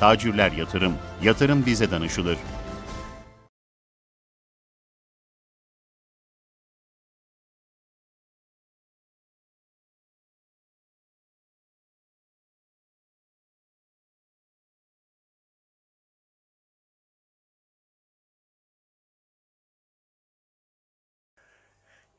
Tacirler Yatırım, yatırım bize danışılır.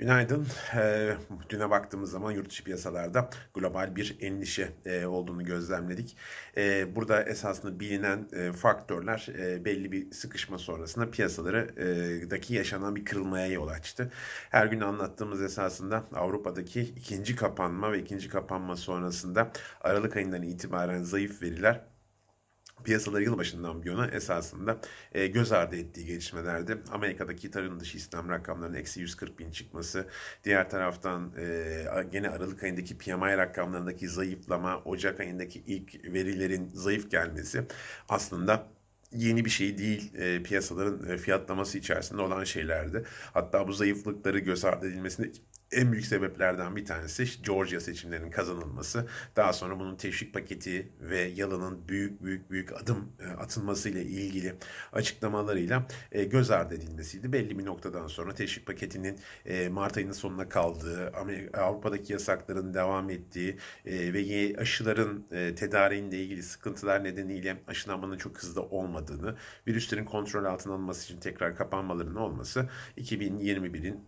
Günaydın. E, düne baktığımız zaman yurt dışı piyasalarda global bir endişe e, olduğunu gözlemledik. Ee, burada esasında bilinen e, faktörler e, belli bir sıkışma sonrasında piyasalardaki e, yaşanan bir kırılmaya yol açtı. Her gün anlattığımız esasında Avrupa'daki ikinci kapanma ve ikinci kapanma sonrasında Aralık ayından itibaren zayıf veriler piyasaları yılbaşından bir yana esasında e, göz ardı ettiği gelişmelerdi. Amerika'daki tarım dışı istihdam rakamlarının eksi 140 bin çıkması, diğer taraftan e, gene Aralık ayındaki PMI rakamlarındaki zayıflama, Ocak ayındaki ilk verilerin zayıf gelmesi aslında yeni bir şey değil e, piyasaların e, fiyatlaması içerisinde olan şeylerdi. Hatta bu zayıflıkları göz ardı edilmesinde en büyük sebeplerden bir tanesi Georgia seçimlerinin kazanılması. Daha sonra bunun teşvik paketi ve Yalın'ın büyük büyük büyük adım atılmasıyla ilgili açıklamalarıyla e, göz ardı edilmesiydi. Belli bir noktadan sonra teşvik paketinin e, Mart ayının sonuna kaldığı, Avrupa'daki yasakların devam ettiği e, ve aşıların e, tedariğinde ilgili sıkıntılar nedeniyle aşılanmanın çok hızlı olmadığını, virüslerin kontrol altına alınması için tekrar kapanmalarının olması 2021'in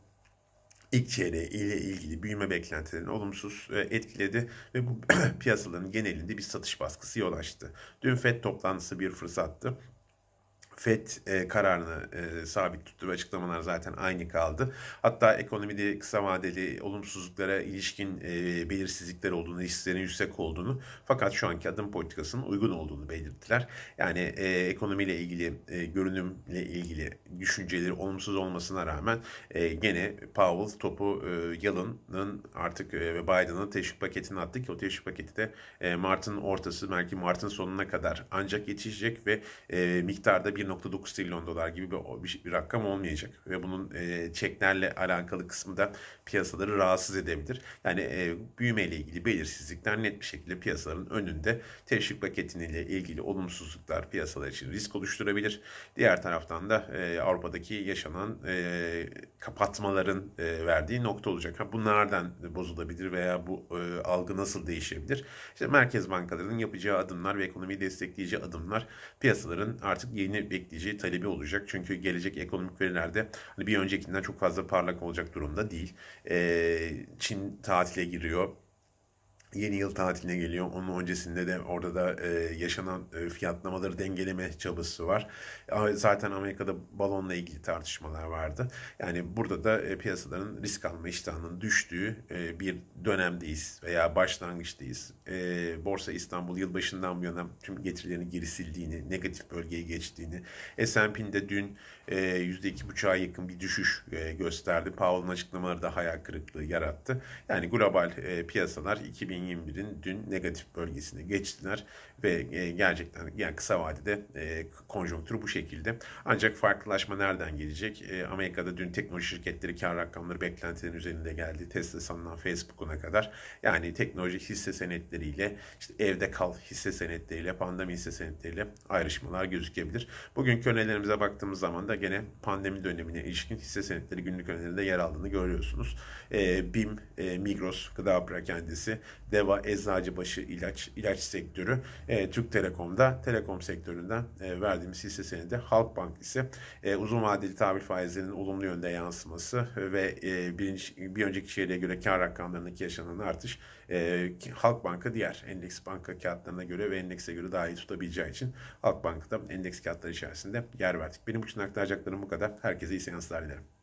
ilk çeyreği ile ilgili büyüme beklentilerini olumsuz e, etkiledi ve bu piyasaların genelinde bir satış baskısı yol açtı. Dün FED toplantısı bir fırsattı. FED e, kararını e, sabit tuttu ve açıklamalar zaten aynı kaldı. Hatta ekonomide kısa vadeli olumsuzluklara ilişkin e, belirsizlikler olduğunu, risklerin yüksek olduğunu fakat şu anki adım politikasının uygun olduğunu belirttiler. Yani e, ekonomiyle ilgili, e, görünümle ilgili düşünceleri olumsuz olmasına rağmen e, gene Powell topu e, Yalın'ın artık e, ve Biden'ın teşvik paketini attı ki o teşvik paketi de e, Mart'ın ortası belki Mart'ın sonuna kadar ancak yetişecek ve e, miktarda bir 1.9 trilyon dolar gibi bir, bir, bir rakam olmayacak. Ve bunun e, çeklerle alakalı kısmı da piyasaları rahatsız edebilir. Yani e, ile ilgili belirsizlikler net bir şekilde piyasaların önünde teşvik paketiniyle ilgili olumsuzluklar piyasalar için risk oluşturabilir. Diğer taraftan da e, Avrupa'daki yaşanan e, kapatmaların e, verdiği nokta olacak. Ha, bunlardan bozulabilir veya bu e, algı nasıl değişebilir? İşte merkez bankalarının yapacağı adımlar ve ekonomiyi destekleyici adımlar piyasaların artık yeni bekleyeceği talebi olacak. Çünkü gelecek ekonomik verilerde hani bir öncekinden çok fazla parlak olacak durumda değil. E, Çin tatile giriyor. Yeni yıl tatiline geliyor. Onun öncesinde de orada da e, yaşanan e, fiyatlamaları dengeleme çabası var. Zaten Amerika'da balonla ilgili tartışmalar vardı. Yani burada da e, piyasaların risk alma iştahının düştüğü e, bir dönemdeyiz veya başlangıçtayız. E, Borsa İstanbul yılbaşından bu yana tüm getirilerini geri sildiğini, negatif bölgeye geçtiğini, S&P'nin de dün e, %2,5'a yakın bir düşüş e, gösterdi. Powell'ın açıklamaları da hayal kırıklığı yarattı. Yani global e, piyasalar 2000 2021'in dün negatif bölgesine geçtiler ve e, gerçekten yani kısa vadede e, konjonktür bu şekilde. Ancak farklılaşma nereden gelecek? E, Amerika'da dün teknoloji şirketleri kar rakamları beklentilerin üzerinde geldi. Tesla'dan Facebook'una kadar. Yani teknoloji hisse senetleriyle işte evde kal hisse senetleriyle pandemi hisse senetleriyle ayrışmalar gözükebilir. Bugünkü önerilerimize baktığımız zaman da gene pandemi dönemine ilişkin hisse senetleri günlük önerilerinde yer aldığını görüyorsunuz. E, BİM, Migros, gıda perakendesi Deva, Eczacıbaşı ilaç, ilaç sektörü, e, Türk Telekom'da telekom sektöründen e, verdiğimiz hisse senedi Halkbank ise e, uzun vadeli tahvil faizlerinin olumlu yönde yansıması ve e, birinci, bir önceki çeyreğe göre kar rakamlarındaki yaşanan artış e, Halkbank'ı diğer endeks banka kağıtlarına göre ve endekse göre daha iyi tutabileceği için Halkbank'ı da endeks kağıtları içerisinde yer verdik. Benim için aktaracaklarım bu kadar. Herkese iyi seanslar dilerim.